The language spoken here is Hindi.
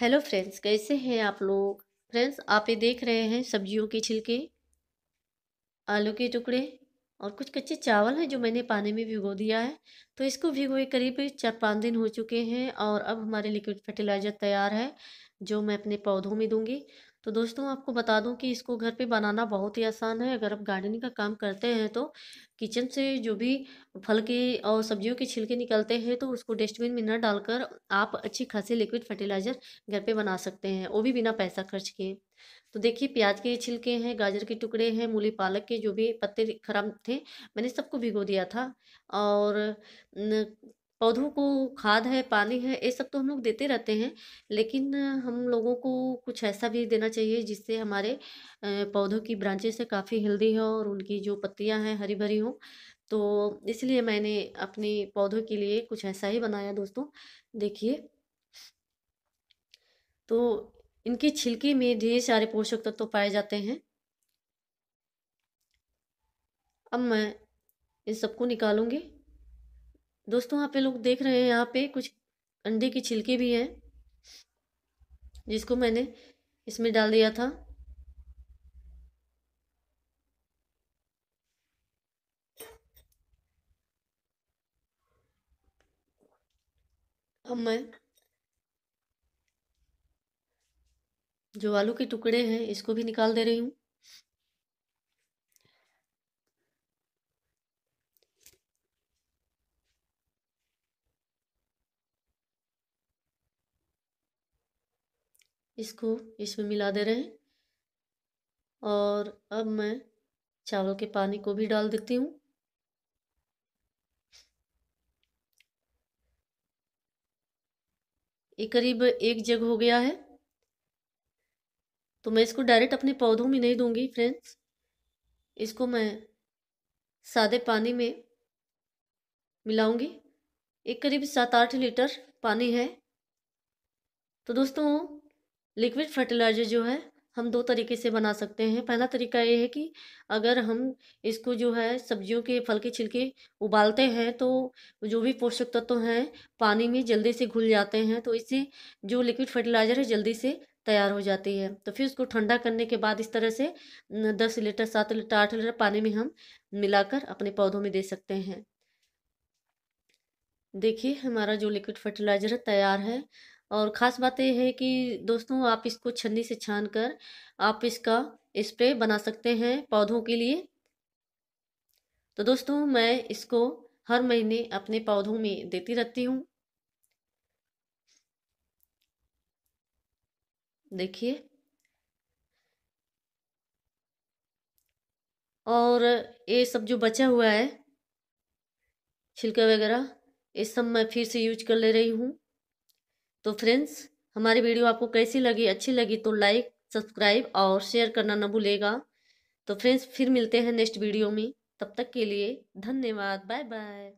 हेलो फ्रेंड्स कैसे हैं आप लोग फ्रेंड्स आप ये देख रहे हैं सब्जियों के छिलके आलू के टुकड़े और कुछ कच्चे चावल हैं जो मैंने पानी में भिगो दिया है तो इसको भिगोए करीब चार पाँच दिन हो चुके हैं और अब हमारे लिक्विड फर्टिलाइज़र तैयार है जो मैं अपने पौधों में दूंगी तो दोस्तों आपको बता दूं कि इसको घर पे बनाना बहुत ही आसान है अगर आप गार्डनिंग का काम करते हैं तो किचन से जो भी फल के और सब्जियों के छिलके निकलते हैं तो उसको डस्टबिन में न डालकर आप अच्छी खासी लिक्विड फर्टिलाइज़र घर पे बना सकते हैं वो भी बिना पैसा खर्च किए तो देखिए प्याज के छिलके हैं गाजर के टुकड़े हैं मूली पालक के जो भी पत्ते खराब थे मैंने सबको भिगो दिया था और न, पौधों को खाद है पानी है ये सब तो हम लोग देते रहते हैं लेकिन हम लोगों को कुछ ऐसा भी देना चाहिए जिससे हमारे पौधों की ब्रांचेस है काफ़ी हेल्दी हो और उनकी जो पत्तियां हैं हरी भरी हों तो इसलिए मैंने अपने पौधों के लिए कुछ ऐसा ही बनाया दोस्तों देखिए तो इनके छिलके में ढेर सारे पोषक तत्व तो पाए जाते हैं अब मैं इन सबको निकालूंगी दोस्तों आप लोग देख रहे हैं यहाँ पे कुछ अंडे के छिलके भी हैं जिसको मैंने इसमें डाल दिया था अब मैं जो आलू के टुकड़े हैं इसको भी निकाल दे रही हूँ इसको इसमें मिला दे रहे हैं और अब मैं चावल के पानी को भी डाल देती हूँ ये करीब एक जग हो गया है तो मैं इसको डायरेक्ट अपने पौधों में नहीं दूंगी फ्रेंड्स इसको मैं सादे पानी में मिलाऊंगी एक करीब सात आठ लीटर पानी है तो दोस्तों लिक्विड फर्टिलाइज़र जो है हम दो तरीके से बना सकते हैं पहला तरीका ये है कि अगर हम इसको जो है सब्जियों के फल के छिलके उबालते हैं तो जो भी पोषक तत्व हैं पानी में जल्दी से घुल जाते हैं तो इससे जो लिक्विड फर्टिलाइज़र है जल्दी से तैयार हो जाती है तो फिर उसको ठंडा करने के बाद इस तरह से दस लीटर सात लीटर आठ लीटर पानी में हम मिलाकर अपने पौधों में दे सकते हैं देखिए हमारा जो लिक्विड फर्टिलाइज़र है तैयार है और ख़ास बात यह है कि दोस्तों आप इसको छन्नी से छान कर आप इसका स्प्रे बना सकते हैं पौधों के लिए तो दोस्तों मैं इसको हर महीने अपने पौधों में देती रहती हूँ देखिए और ये सब जो बचा हुआ है छिलका वगैरह ये सब मैं फिर से यूज कर ले रही हूँ तो फ्रेंड्स हमारी वीडियो आपको कैसी लगी अच्छी लगी तो लाइक सब्सक्राइब और शेयर करना न भूलेगा तो फ्रेंड्स फिर मिलते हैं नेक्स्ट वीडियो में तब तक के लिए धन्यवाद बाय बाय